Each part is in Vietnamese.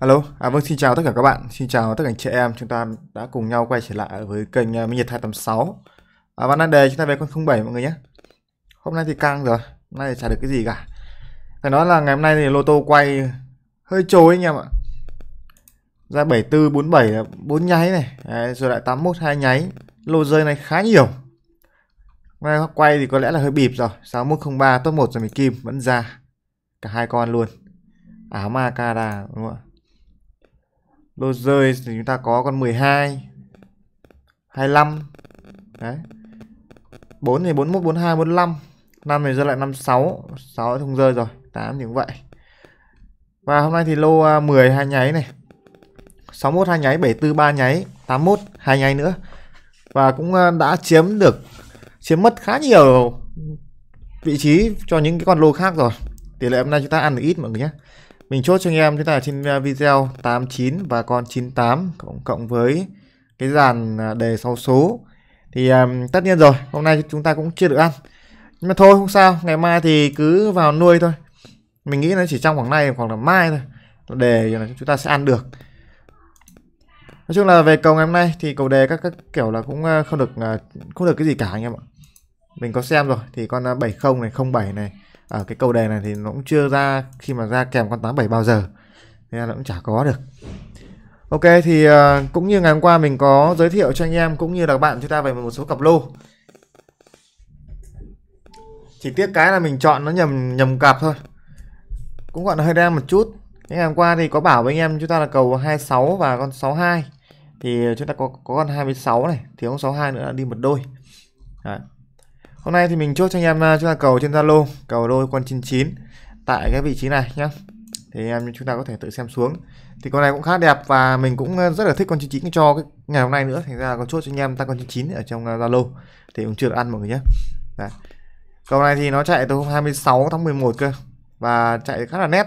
Alo, à vâng xin chào tất cả các bạn, xin chào tất cả anh chị em, chúng ta đã cùng nhau quay trở lại với kênh ờ, Minh Nhật 286 à, Và nan đề chúng ta về con 07 mọi người nhé Hôm nay thì căng rồi, hôm nay thì chả được cái gì cả Phải nói là ngày hôm nay thì lô tô quay hơi trôi anh em ạ Ra 74, 47 là 4 nháy này, Đấy, rồi lại 81, 2 nháy Lô rơi này khá nhiều Hôm nay quay thì có lẽ là hơi bịp rồi, 6103 top 1 rồi mình kim vẫn ra Cả hai con luôn Áo Makara đúng không ạ lô rơi thì chúng ta có con 12 25 đấy 4 thì 41 42 45 5 này rơi lại 56 6 không rơi rồi 8 thì cũng vậy và hôm nay thì lô 10 à, hai nháy này 61 hai nháy 74 3 nháy 81 hai nháy nữa và cũng à, đã chiếm được chiếm mất khá nhiều vị trí cho những cái con lô khác rồi tỷ lệ hôm nay chúng ta ăn được ít mọi người nhé mình chốt cho anh em thế này trên à, video 89 và con 98 cộng cộng với cái dàn à, đề 6 số thì um, tất nhiên rồi hôm nay chúng ta cũng chưa được ăn nhưng mà thôi không sao ngày mai thì cứ vào nuôi thôi mình nghĩ nó chỉ trong khoảng này khoảng là mai thôi để chúng ta sẽ ăn được nói chung là về cầu ngày hôm nay thì cầu đề các các kiểu là cũng không được không được cái gì cả anh em ạ mình có xem rồi thì con 70 này 07 này ở ờ, cái câu đề này thì nó cũng chưa ra khi mà ra kèm con 87 bao giờ nên là cũng chả có được Ok thì ờ, cũng như ngày hôm qua mình có giới thiệu cho anh em cũng như là các bạn chúng ta về một số cặp lô chỉ tiếc cái là mình chọn nó nhầm nhầm cặp thôi cũng gọi là hơi đen một chút ngày hôm qua thì có bảo với anh em chúng ta là cầu 26 và con 62 thì chúng ta có, có con 26 này thiếu con 62 nữa là đi một đôi Đấy. Hôm nay thì mình chốt cho anh em à, chúng ta cầu trên Zalo, cầu đôi con 99 tại cái vị trí này nhé. Thì em chúng ta có thể tự xem xuống. Thì con này cũng khá đẹp và mình cũng ờ, rất là thích con 99 cho cái ngày hôm nay nữa, thành ra có chốt cho anh em ta con 99 ở trong ờ, Zalo. Thì cũng chưa được ăn mọi người nhé. Đấy. Cầu này thì nó chạy từ 26 tháng 11 cơ và chạy khá là nét.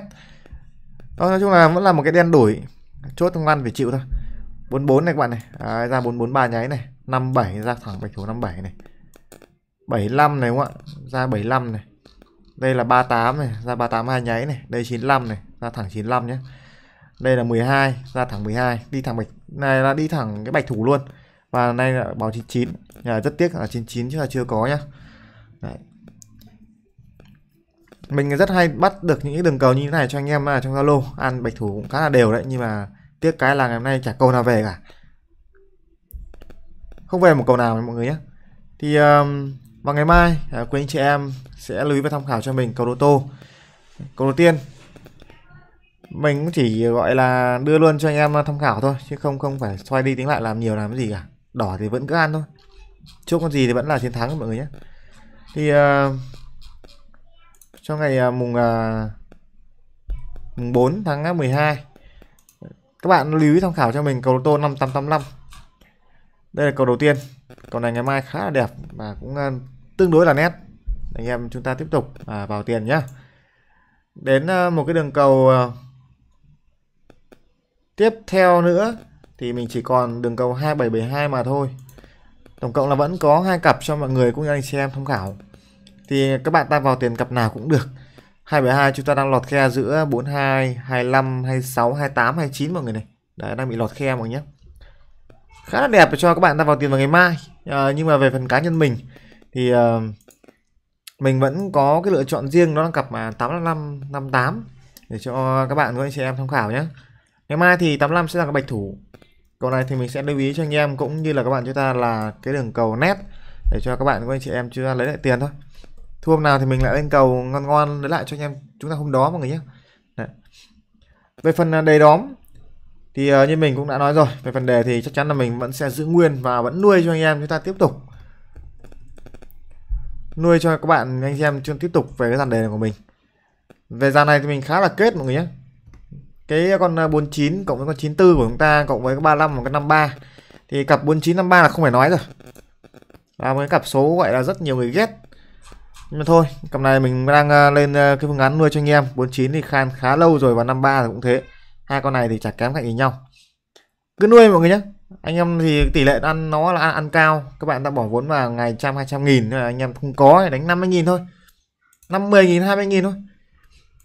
Đó, nói chung là vẫn là một cái đen đuổi chốt không ăn phải chịu thôi 44 này các bạn này à, ra 443 nháy này 57 ra thẳng bạch thủ 57 này 75 này đúng không ạ? Ra 75 này. Đây là 38 này, ra 38 hai nháy này, đây 95 này, ra thẳng 95 nhé. Đây là 12, ra thẳng 12, đi thẳng bạch này là đi thẳng cái bạch thủ luôn. Và nay là báo 99. Nhà rất tiếc là 99 chứ là chưa có nhá. Đấy. Mình rất hay bắt được những đường cầu như thế này cho anh em ở trong Zalo, ăn bạch thủ cũng khá là đều đấy nhưng mà tiếc cái là ngày hôm nay chả cầu nào về cả. Không về một cầu nào mọi người nhé. Thì um, và ngày mai à, quý anh chị em sẽ lưu ý và tham khảo cho mình cầu đô tô. Cầu đầu tiên mình cũng chỉ gọi là đưa luôn cho anh em tham khảo thôi chứ không không phải xoay đi tính lại làm nhiều làm cái gì cả. Đỏ thì vẫn cứ ăn thôi. Chúc con gì thì vẫn là chiến thắng mọi người nhé. Thì uh, à, cho ngày uh, mùng uh, mùng 4 tháng 12 các bạn lưu ý tham khảo cho mình cầu tô 5885 đây là cầu đầu tiên cầu này ngày mai khá là đẹp và cũng tương đối là nét anh em chúng ta tiếp tục à, vào tiền nhé đến à, một cái đường cầu à, tiếp theo nữa thì mình chỉ còn đường cầu 2772 mà thôi tổng cộng là vẫn có hai cặp cho mọi người cũng như anh chị em tham khảo thì các bạn ta vào tiền cặp nào cũng được 272 chúng ta đang lọt khe giữa 42 25 26 28 29 mọi người này đấy đang bị lọt khe mọi người nhé khá là đẹp để cho các bạn ta vào tiền vào ngày mai à, nhưng mà về phần cá nhân mình thì uh, mình vẫn có cái lựa chọn riêng đó là cặp mà 8558 để cho các bạn các anh chị em tham khảo nhé ngày mai thì 85 sẽ là cái bạch thủ cầu này thì mình sẽ lưu ý cho anh em cũng như là các bạn chúng ta là cái đường cầu nét để cho các bạn các anh chị em chưa lấy lại tiền thôi thua hôm nào thì mình lại lên cầu ngon ngon lấy lại cho anh em chúng ta hôm đó mọi người nhé Đấy. về phần à, đề đóm thì uh, như mình cũng đã nói rồi về phần đề thì chắc chắn là mình vẫn sẽ giữ nguyên và vẫn nuôi cho anh em chúng ta tiếp tục nuôi cho các bạn anh em chưa tiếp tục về cái dàn đề này của mình về dàn này thì mình khá là kết mọi người nhé cái con 49 à, cộng với con 94 của chúng ta cộng với cái 35 và cái 53 thì cặp 4953 là không phải nói rồi là một cái cặp số gọi là rất nhiều người ghét nhưng mà thôi cặp này mình đang à, lên à, cái phương án nuôi cho anh em 49 thì khan khá lâu rồi và 53 là cũng thế hai con này thì chả kém cạnh gì nhau cứ nuôi mọi người nhé anh em thì tỷ lệ ăn nó là ăn, ăn cao các bạn đã bỏ vốn vào ngày trăm hai trăm nghìn anh em không có đánh 50 nghìn thôi 50 nghìn 20 nghìn thôi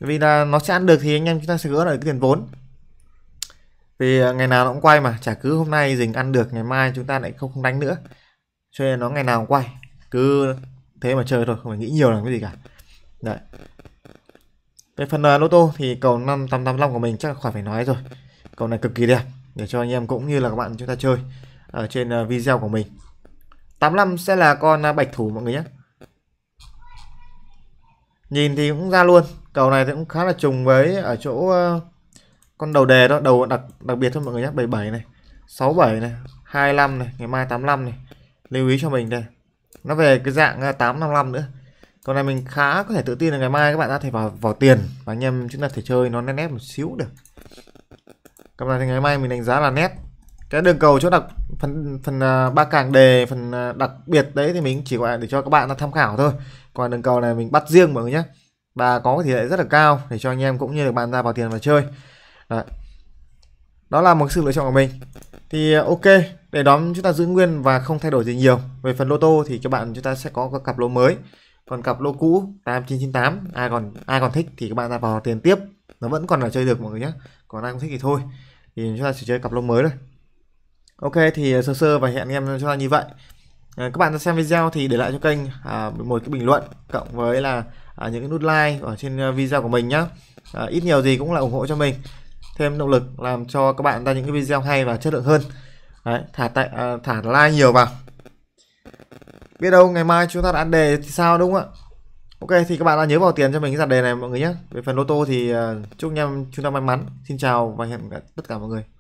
vì là nó sẽ ăn được thì anh em chúng ta sẽ gỡ lại cái tiền vốn vì à, ngày nào nó cũng quay mà chả cứ hôm nay dình ăn được ngày mai chúng ta lại không không đánh nữa cho nên nó ngày nào cũng quay cứ thế mà chơi thôi không phải nghĩ nhiều làm cái gì cả đấy về phần à, lô tô thì cầu năm 585 của mình chắc khỏi phải nói rồi cầu này cực kỳ đẹp để cho anh em cũng như là các bạn chúng ta chơi ở trên ờ, video của mình 85 sẽ là con ờ, bạch thủ mọi người nhé nhìn thì cũng ra luôn cầu này thì cũng khá là trùng với ở chỗ ờ, con đầu đề đó đầu đặc đặc biệt thôi mọi người nhé 77 này 67 này 25 này ngày mai 85 này lưu ý cho mình đây nó về cái dạng 855 nữa con này mình khá có thể tự tin là ngày mai các bạn đã thể vào vào tiền và anh em chúng ta thể chơi nó nét nét một xíu được cặp này thì ngày mai mình đánh giá là nét cái đường cầu chỗ đặc phần phần uh, ba càng đề phần uh, đặc biệt đấy thì mình chỉ gọi để cho các bạn tham khảo thôi còn đường cầu này mình bắt riêng mọi người nhé và có tỷ lệ rất là cao để cho anh em cũng như được bàn ra vào tiền và chơi đấy. đó là một sự lựa chọn của mình thì à, ok để đón chúng ta giữ nguyên và không thay đổi gì nhiều về phần lô tô thì các bạn chúng ta sẽ có các cặp lô mới còn cặp lô cũ 8998 ai còn ai còn thích thì các bạn ra vào tiền tiếp nó vẫn còn là chơi được mọi người nhé còn ai không thích thì thôi thì chúng ta chỉ chơi cặp lông mới thôi ok thì ờ, sơ sơ và hẹn anh em chúng ta như vậy à, các bạn đã xem video thì để lại cho kênh à, một cái bình luận cộng với là à, những cái nút like ở trên ờ, video của mình nhá à, ít nhiều gì cũng là ủng hộ cho mình thêm động lực làm cho các bạn ra những cái video hay và chất lượng hơn Đấy, thả tại à, thả like nhiều vào biết đâu ngày mai chúng ta đã ăn đề thì sao đúng không ạ Ok thì các bạn đã nhớ vào tiền cho mình cái dàn đề này mọi người nhé. Về phần lô tô thì ờ, chúc anh em chúng ta may mắn. Xin chào và hẹn tất cả mọi người.